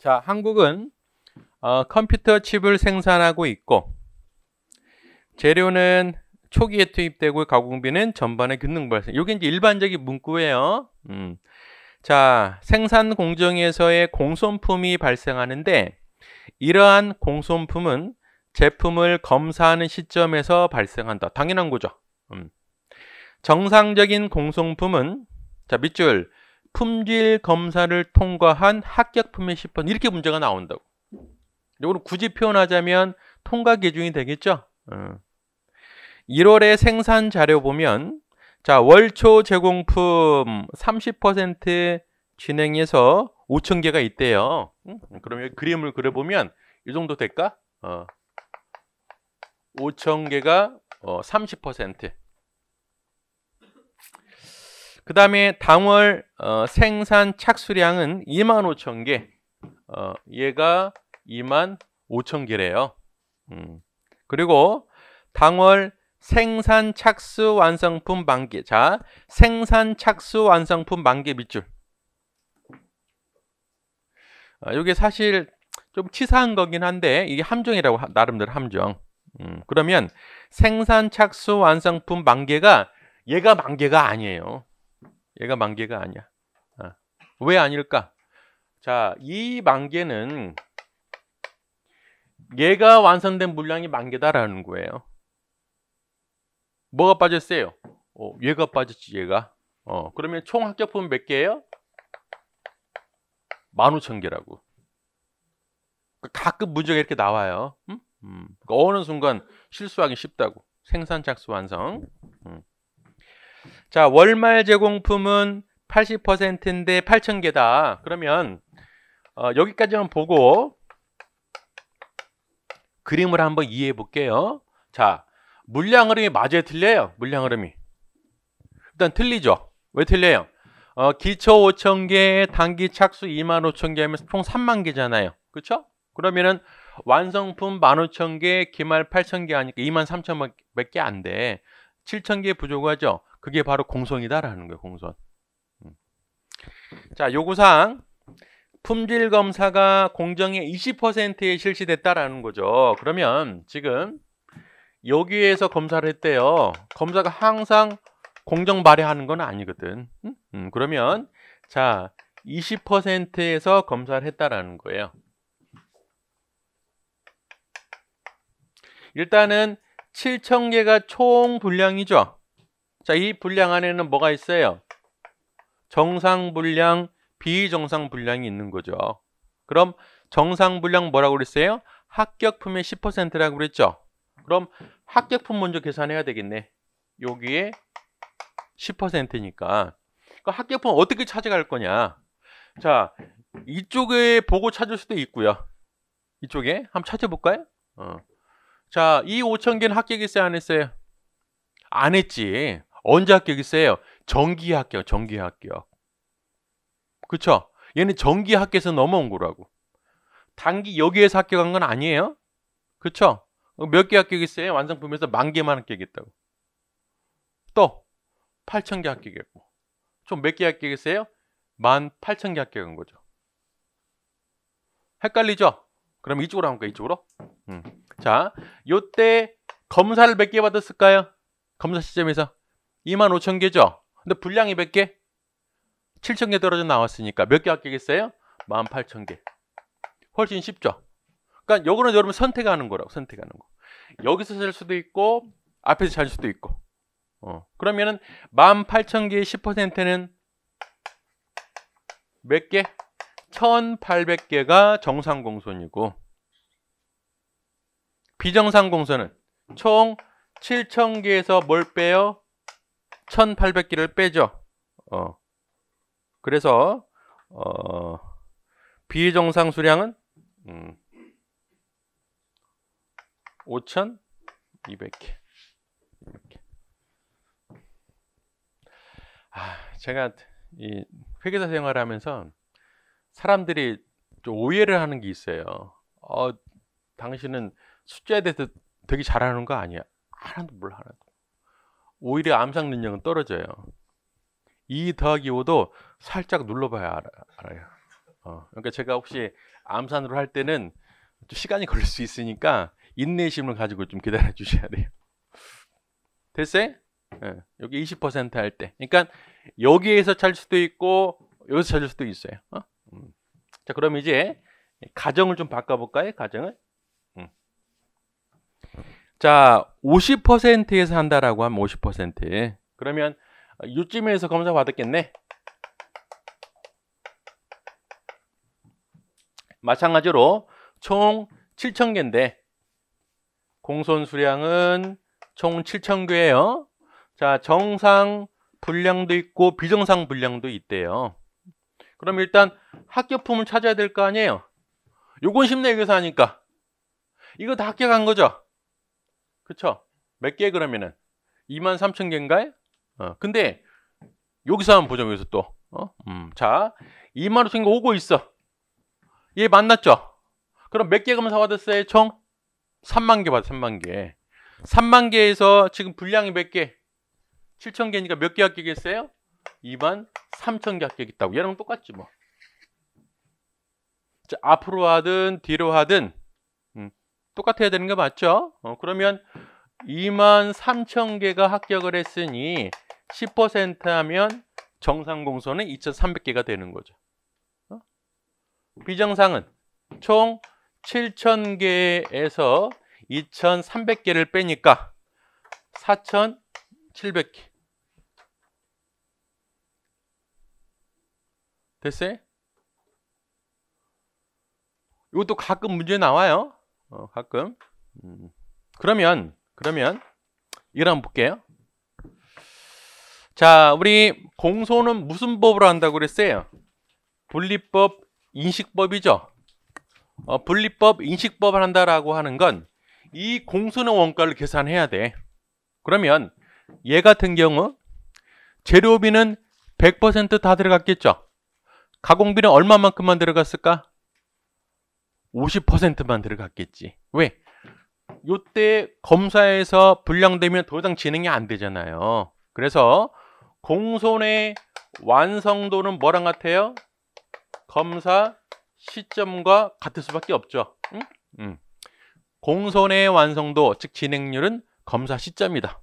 자, 한국은 어, 컴퓨터 칩을 생산하고 있고 재료는 초기에 투입되고 가공비는 전반에 균등 발생. 이게 이제 일반적인 문구예요. 음. 자, 생산 공정에서의 공손품이 발생하는데 이러한 공손품은 제품을 검사하는 시점에서 발생한다. 당연한 거죠. 음. 정상적인 공손품은 자 밑줄 품질 검사를 통과한 합격품의 10% 이렇게 문제가 나온다고. 이거를 굳이 표현하자면 통과 기준이 되겠죠. 어. 1월에 생산 자료 보면 자 월초 제공품 30% 진행해서 5천 개가 있대요. 응? 그러면 그림을 그려보면 이 정도 될까? 어. 5천 개가 어, 30%그 다음에 당월 어, 생산 착수량은 2만 5천 개. 어, 얘가 2만 5천 개래요. 음. 그리고 당월 생산 착수 완성품 만개. 자, 생산 착수 완성품 만 개 밑줄. 아, 이게 사실 좀 치사한 거긴 한데 이게 함정이라고 하, 나름대로 함정. 음, 그러면 생산 착수 완성품 만개가 얘가 만개가 아니에요. 얘가 만개가 아니야. 아. 왜 아닐까? 자, 이 만개는 얘가 완성된 물량이 만개다라는 거예요. 뭐가 빠졌어요? 어, 얘가 빠졌지, 얘가. 어, 그러면 총 합격품 몇 개예요? 만5천개라고 그 가끔 문제가 이렇게 나와요. 음? 음. 그러니까 어느 순간 실수하기 쉽다고. 생산 착수 완성. 자, 월말 제공품은 80%인데 8,000개다. 그러면 어, 여기까지만 보고 그림을 한번 이해해 볼게요. 자, 물량 흐름이 맞아요, 틀려요? 물량 흐름이. 일단 틀리죠. 왜 틀려요? 어, 기초 5,000개, 단기 착수 25,000개 하면 총 3만 개잖아요. 그쵸 그러면은 완성품 15,000개, 기말 8,000개 하니까 23,000밖에 개안 돼. 7,000개 부족하죠? 그게 바로 공손이다라는 거예요. 공손. 음. 자, 요구사항. 품질 검사가 공정의 20%에 실시됐다라는 거죠. 그러면 지금 여기에서 검사를 했대요. 검사가 항상 공정 발휘하는 건 아니거든. 음, 음 그러면 자 20%에서 검사를 했다라는 거예요. 일단은 7,000개가 총 분량이죠. 자, 이 분량 안에는 뭐가 있어요? 정상 분량, 비정상 분량이 있는 거죠. 그럼 정상 분량 뭐라고 그랬어요? 합격품의 10%라고 그랬죠. 그럼 합격품 먼저 계산해야 되겠네. 여기에 10%니까. 그 합격품 어떻게 찾아갈 거냐? 자, 이쪽에 보고 찾을 수도 있고요. 이쪽에 한번 찾아볼까요? 어. 자, 이 5천 개는 합격했어요, 안 했어요? 안 했지. 언제 합격이 세요? 정기 합격, 정기 합격. 그쵸? 얘는 정기 합격에서 넘어온 거라고. 단기 여기에서 합격한 건 아니에요? 그쵸? 몇개 합격이 세요? 완성품에서 만 개만 합격했다고. 또 8천 개 합격했고. 총 몇개합격이어요만 8천 개 합격한 거죠. 헷갈리죠? 그럼 이쪽으로 한번 까요 이쪽으로. 음. 자, 요때 검사를 몇 개 받았을까요? 검사 시점에서 2만 5천 개죠? 근데 분량이 몇 개? 7천 개 떨어져 나왔으니까 몇 개 아끼겠어요? 1만 8천 개. 훨씬 쉽죠? 그러니까 요거는 여러분 선택하는 거라고 선택하는 거. 여기서 셀 수도 있고 앞에서 잘 수도 있고. 어. 그러면은 18,000개의 10%는 몇 개? 1,800개가 정상 공손이고 비정상 공손은 총 7,000개에서 뭘 빼요? 1800기를 빼죠. 어. 그래서 어, 비정상 수량은 음, 5200개. 아, 제가 이 회계사 생활하면서 사람들이 오해를 하는 게 있어요. 어, 당신은 숫자에 대해서 되게 잘하는 거 아니야? 하나도 몰라 하나도. 오히려 암상 능력은 떨어져요. 2 더하기 5도 살짝 눌러봐야 알아, 요 어, 그러니까 제가 혹시 암산으로 할 때는 시간이 걸릴 수 있으니까 인내심을 가지고 좀 기다려 주셔야 돼요. 됐어요? 네, 여기 20%할 때. 그러니까 여기에서 찾을 수도 있고 여기서 찾을 수도 있어요. 어? 음. 자, 그럼 이제 가정을 좀 바꿔볼까요? 가정을? 자, 50%에서 한다라고 하면 50%. 그러면 6쯤에서 검사 받았겠네. 마찬가지로 총 7,000개인데 공손 수량은 총 7,000개예요. 자, 정상 분량도 있고 비정상 분량도 있대요. 그럼 일단 합격품을 찾아야 될 거 아니에요. 요건 쉽네 여기서 하니까. 이거 다 합격한 거죠? 그쵸? 몇 개 그러면은 2만 3천 개인가요? 어, 근데 여기서 한번 보자 여기서 또 어? 음, 자 2만 5천 개 오고 있어 얘 만났죠? 그럼 몇 개 검사 받았어요? 총 3만 개 받았어 3만 개 3만 개에서 지금 분량이 몇 개? 7천 개니까 몇 개 합격했어요? 2만 3천 개 합격했다고 얘랑 똑같지 뭐 자, 앞으로 하든 뒤로 하든 똑같아야 되는 거 맞죠? 어, 그러면 2만 3천 개가 합격을 했으니 10% 하면 정상 공소는 2,300개가 되는 거죠. 어? 비정상은 총 7,000개에서 2,300개를 빼니까 4,700개. 됐어요? 이것도 가끔 문제 나와요. 어, 가끔. 음. 그러면 그러면 이거 한번 볼게요. 자, 우리 공소는 무슨 법으로 한다고 그랬어요? 분리법, 인식법이죠. 어, 분리법, 인식법을 한다라고 하는 건 이 공소는 원가를 계산해야 돼. 그러면 얘 같은 경우 재료비는 100%다 들어갔겠죠. 가공비는 얼마만큼만 들어갔을까? 50%만 들어갔겠지. 왜? 요때 검사에서 불량되면 더 이상 진행이 안 되잖아요. 그래서 공손의 완성도는 뭐랑 같아요? 검사 시점과 같을 수밖에 없죠. 응? 응. 공손의 완성도, 즉 진행률은 검사 시점이다.